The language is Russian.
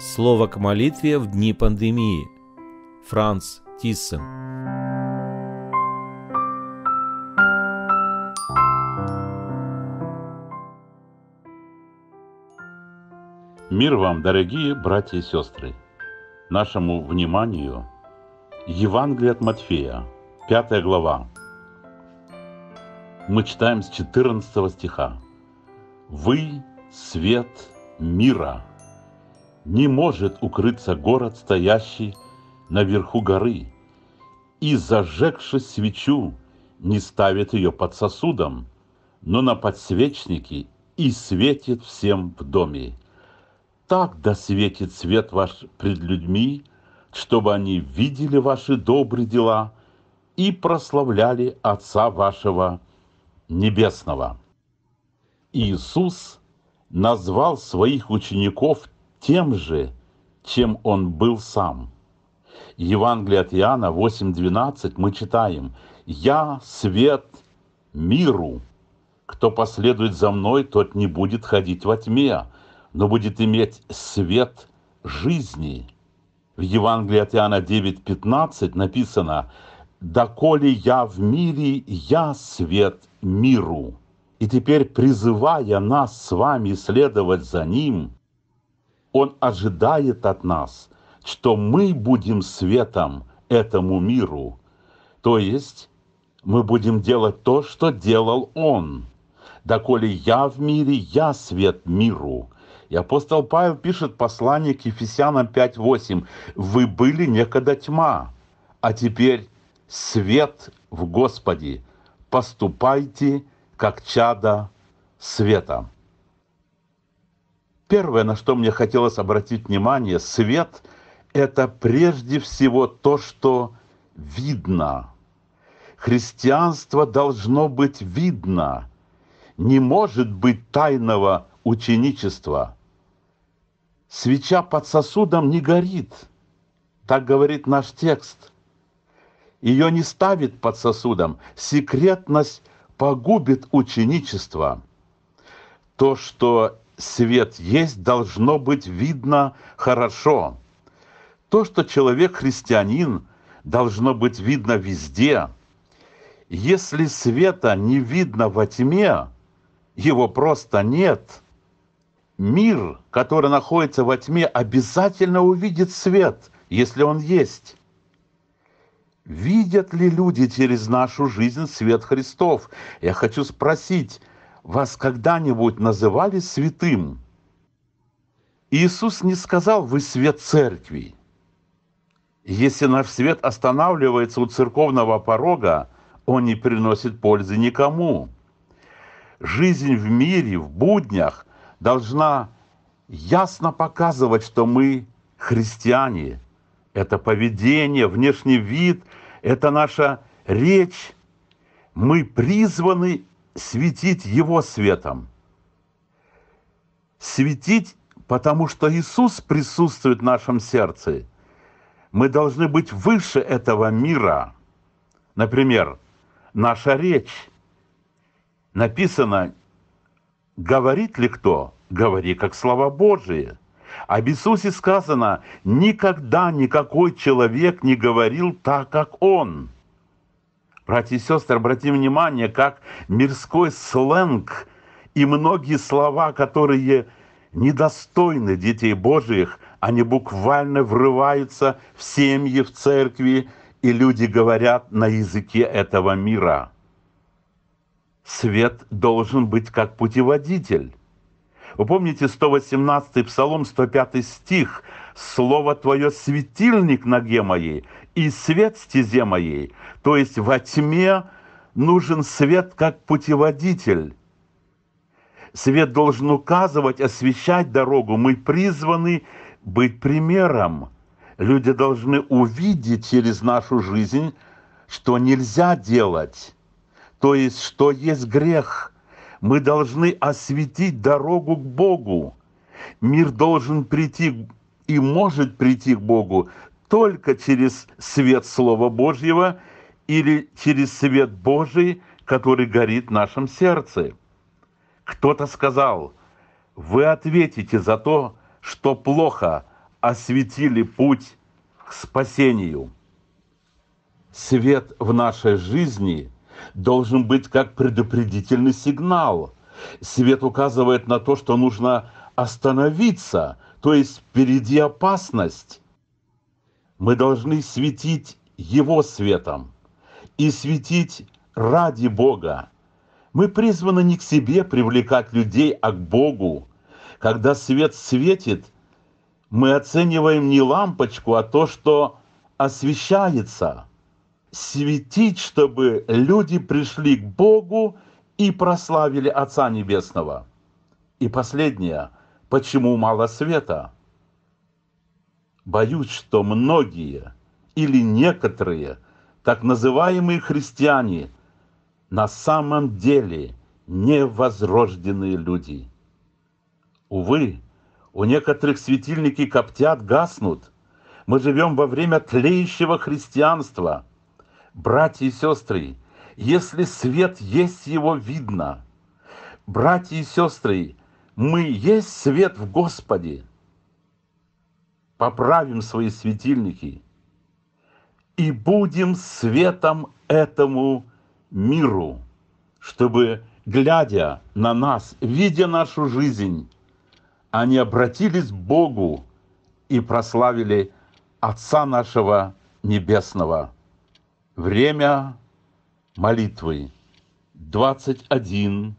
Слово к молитве в дни пандемии. Франц Тиссен. Мир вам, дорогие братья и сестры! Нашему вниманию Евангелие от Матфея, 5 глава. Мы читаем с 14 стиха. «Вы – свет мира» не может укрыться город, стоящий наверху горы, и, зажегши свечу, не ставит ее под сосудом, но на подсвечнике и светит всем в доме. Так да светит свет ваш пред людьми, чтобы они видели ваши добрые дела и прославляли Отца вашего Небесного. Иисус назвал своих учеников тем же, чем он был сам. Евангелие от Иоанна 8.12 мы читаем «Я свет миру, кто последует за мной, тот не будет ходить во тьме, но будет иметь свет жизни». В Евангелии от Иоанна 9.15 написано «Доколе я в мире, я свет миру». И теперь, призывая нас с вами следовать за Ним – он ожидает от нас, что мы будем светом этому миру. То есть мы будем делать то, что делал Он. Доколе я в мире, я свет миру. И апостол Павел пишет послание к Ефесянам 5.8. «Вы были некогда тьма, а теперь свет в Господе. Поступайте, как чада света». Первое, на что мне хотелось обратить внимание, свет – это прежде всего то, что видно. Христианство должно быть видно. Не может быть тайного ученичества. Свеча под сосудом не горит. Так говорит наш текст. Ее не ставит под сосудом. Секретность погубит ученичество. То, что свет есть, должно быть видно хорошо. То, что человек христианин, должно быть видно везде. Если света не видно во тьме, его просто нет. Мир, который находится во тьме, обязательно увидит свет, если он есть. Видят ли люди через нашу жизнь свет Христов? Я хочу спросить, вас когда-нибудь называли святым? Иисус не сказал, вы свет церкви. Если наш свет останавливается у церковного порога, он не приносит пользы никому. Жизнь в мире, в буднях должна ясно показывать, что мы христиане. Это поведение, внешний вид, это наша речь. Мы призваны светить Его светом. Светить, потому что Иисус присутствует в нашем сердце. Мы должны быть выше этого мира. Например, наша речь. Написано, говорит ли кто, говори как слова Божии. Об Иисусе сказано, никогда никакой человек не говорил так, как Он. Братья и сестры, обратим внимание, как мирской сленг и многие слова, которые недостойны детей Божьих, они буквально врываются в семьи, в церкви, и люди говорят на языке этого мира. Свет должен быть как путеводитель. Вы помните 118 Псалом, 105 стих? «Слово Твое – светильник ноге моей и свет стезе моей». То есть во тьме нужен свет как путеводитель. Свет должен указывать, освещать дорогу. Мы призваны быть примером. Люди должны увидеть через нашу жизнь, что нельзя делать, то есть, что есть грех – мы должны осветить дорогу к Богу. Мир должен прийти и может прийти к Богу только через свет Слова Божьего или через свет Божий, который горит в нашем сердце. Кто-то сказал, вы ответите за то, что плохо осветили путь к спасению. Свет в нашей жизни – должен быть как предупредительный сигнал. Свет указывает на то, что нужно остановиться, то есть впереди опасность. Мы должны светить Его светом и светить ради Бога. Мы призваны не к себе привлекать людей, а к Богу. Когда свет светит, мы оцениваем не лампочку, а то, что освещается – светить, чтобы люди пришли к Богу и прославили Отца Небесного. И последнее, почему мало света? Боюсь, что многие или некоторые так называемые христиане на самом деле невозрожденные люди. Увы, у некоторых светильники коптят, гаснут. Мы живем во время тлеющего христианства – Братья и сестры, если свет есть, его видно. Братья и сестры, мы есть свет в Господе. Поправим свои светильники и будем светом этому миру, чтобы, глядя на нас, видя нашу жизнь, они обратились к Богу и прославили Отца нашего Небесного. Время молитвы 21.00.